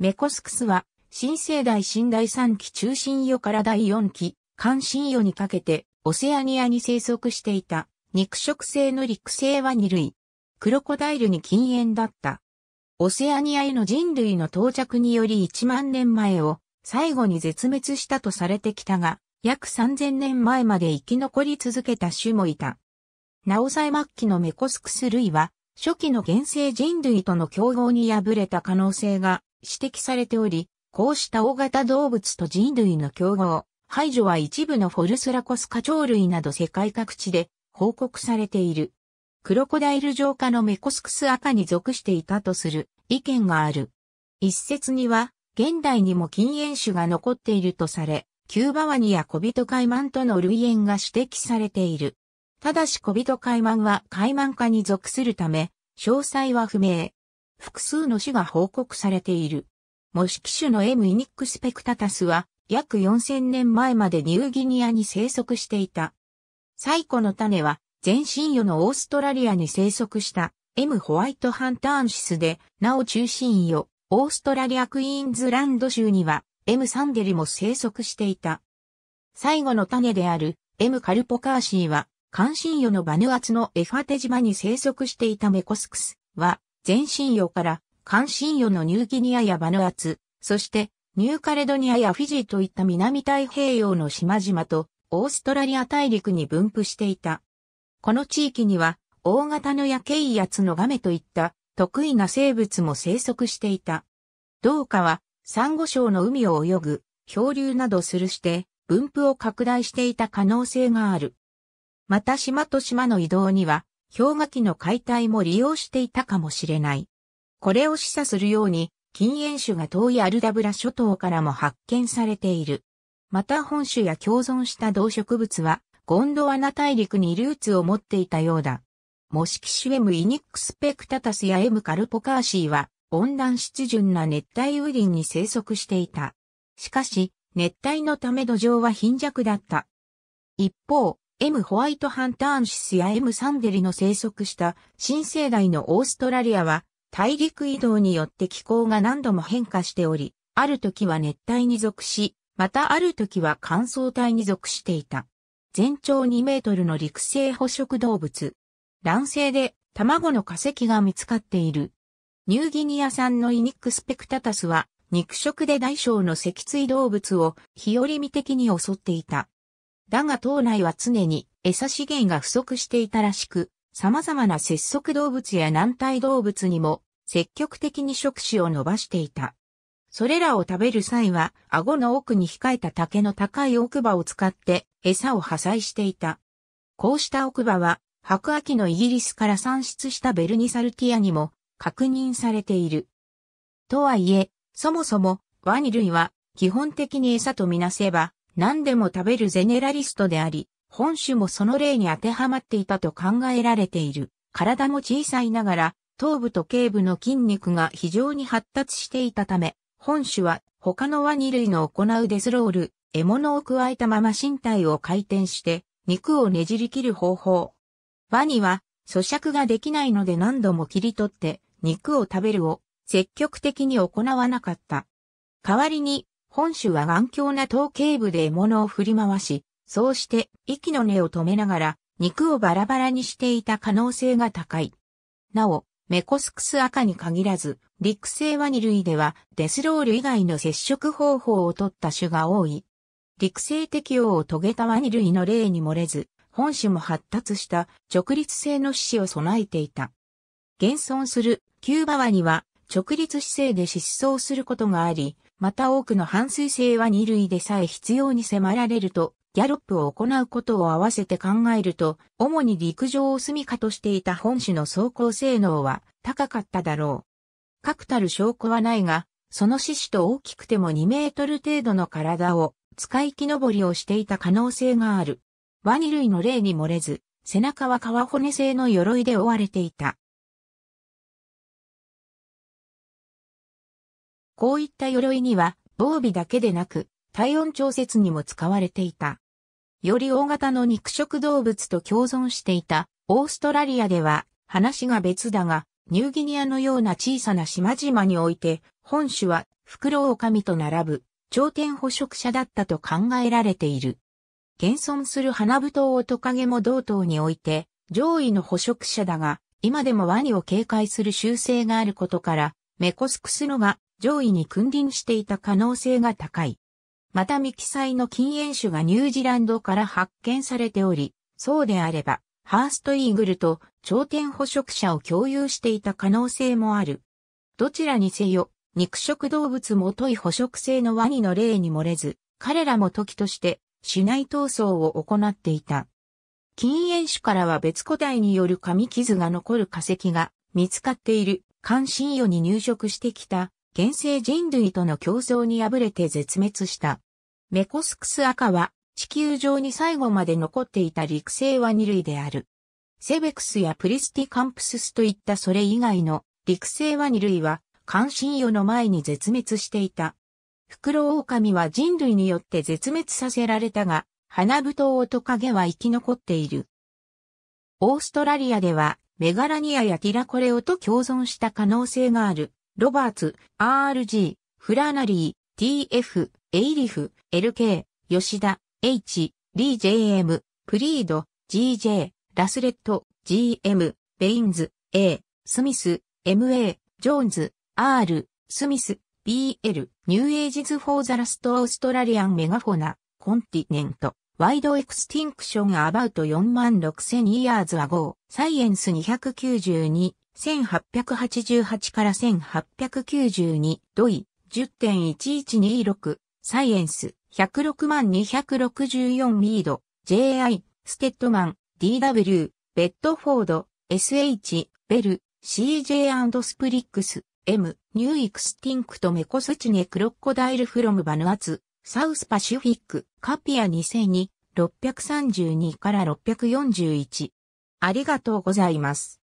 メコスクスは、新生代新第三期中心魚から第四期、関心魚にかけて、オセアニアに生息していた、肉食性の陸生は二類。クロコダイルに禁煙だった。オセアニアへの人類の到着により1万年前を最後に絶滅したとされてきたが、約3000年前まで生き残り続けた種もいた。ナオサイ末期のメコスクス類は、初期の原生人類との競合に敗れた可能性が指摘されており、こうした大型動物と人類の競合、排除は一部のフォルスラコス科鳥類など世界各地で報告されている。クロコダイル浄化のメコスクス赤に属していたとする意見がある。一説には、現代にも禁煙種が残っているとされ、キューバワニやコビトカイマンとの類縁が指摘されている。ただしコビトカイマンはカイマン科に属するため、詳細は不明。複数の種が報告されている。模式種の M. イニックスペクタタスは、約4000年前までニューギニアに生息していた。最古の種は、全身魚のオーストラリアに生息した M. ホワイトハンターンシスで、なお中心魚、オーストラリアクイーンズランド州には M. サンデリも生息していた。最後の種である M. カルポカーシーは、関心魚のバヌアツのエファテ島に生息していたメコスクスは、全身与から関心与のニューギニアやバヌアツ、そしてニューカレドニアやフィジーといった南太平洋の島々とオーストラリア大陸に分布していた。この地域には大型のヤケイやツのガメといった得意な生物も生息していた。同化はサンゴ礁の海を泳ぐ、漂流などするして分布を拡大していた可能性がある。また島と島の移動には氷河期の解体も利用していたかもしれない。これを示唆するように、禁煙種が遠いアルダブラ諸島からも発見されている。また本種や共存した動植物は、ゴンドワナ大陸にルーツを持っていたようだ。モシキシュエムイニックスペクタタスやエムカルポカーシーは、温暖湿潤な熱帯雨林に生息していた。しかし、熱帯のため土壌は貧弱だった。一方、M ホワイトハンターンシスや M サンデリの生息した新生代のオーストラリアは大陸移動によって気候が何度も変化しており、ある時は熱帯に属し、またある時は乾燥帯に属していた。全長2メートルの陸生捕食動物。卵生で卵の化石が見つかっている。ニューギニア産のイニックスペクタタスは肉食で大小の脊椎動物を日和見的に襲っていた。だが島内は常に餌資源が不足していたらしく、様々な節足動物や軟体動物にも積極的に触手を伸ばしていた。それらを食べる際は、顎の奥に控えた竹の高い奥歯を使って餌を破砕していた。こうした奥歯は、白亜紀のイギリスから産出したベルニサルティアにも確認されている。とはいえ、そもそもワニ類は基本的に餌とみなせば、何でも食べるゼネラリストであり、本種もその例に当てはまっていたと考えられている。体も小さいながら、頭部と頸部の筋肉が非常に発達していたため、本種は他のワニ類の行うデスロール、獲物を加えたまま身体を回転して、肉をねじり切る方法。ワニは咀嚼ができないので何度も切り取って、肉を食べるを積極的に行わなかった。代わりに本種は頑強な頭頸部で獲物を振り回し、そうして息の根を止めながら肉をバラバラにしていた可能性が高い。なお、メコスクス赤に限らず、陸生ワニ類ではデスロール以外の接触方法を取った種が多い。陸生適応を遂げたワニ類の例に漏れず、本種も発達した直立性の獅子を備えていた。現存するキューバワニは直立姿勢で失踪することがあり、また多くの半水性は二類でさえ必要に迫られると、ギャロップを行うことを合わせて考えると、主に陸上を住処としていた本種の走行性能は高かっただろう。確たる証拠はないが、その獅子と大きくても2メートル程度の体を使い木登りをしていた可能性がある。ワニ類の例に漏れず、背中は皮骨製の鎧で覆われていた。こういった鎧には防備だけでなく体温調節にも使われていた。より大型の肉食動物と共存していたオーストラリアでは話が別だがニューギニアのような小さな島々において本種はフクロオオカミと並ぶ頂点捕食者だったと考えられている。現存する花太オトカゲも同等において上位の捕食者だが今でもワニを警戒する習性があることからメコスクスノが上位に君臨していた可能性が高い。またミキサイの禁煙種がニュージーランドから発見されており、そうであれば、ハーストイーグルと頂点捕食者を共有していた可能性もある。どちらにせよ、肉食動物もトイ捕食性のワニの例に漏れず、彼らも時として市内闘争を行っていた。禁煙種からは別個体による紙傷が残る化石が見つかっている関心よに入植してきた現世人類との競争に敗れて絶滅した。メコスクス赤は地球上に最後まで残っていた陸生は二類である。セベクスやプリスティカンプススといったそれ以外の陸生は二類は関心魚の前に絶滅していた。フクロオオカミは人類によって絶滅させられたが、花太オトカゲは生き残っている。オーストラリアではメガラニアやティラコレオと共存した可能性があるロバーツ、RG、フラナリー、TF、エイリフ、LK、吉田、H、リー JM、プリード、GJ、ラスレット、GM、ベインズ、A、スミス、MA、ジョーンズ、R、スミス、BL、ニューエイジズ・フォー・ザ・ラスト・オーストラリアン・メガフォナ、コンティネント、ワイド・エクスティンクション・アバウト46000イヤーズ・アゴー、サイエンス292、1888から1892、ドイ、10.1126、サイエンス、106 264リード、J.I. ステッドマン、D.W. ベッドフォード、S.H. ベル、C.J. スプリックス、M. ニューイクスティンクとメコスチネクロッコダイルフロムバヌアツ、サウスパシフィック、カピア2002、632から641。ありがとうございます。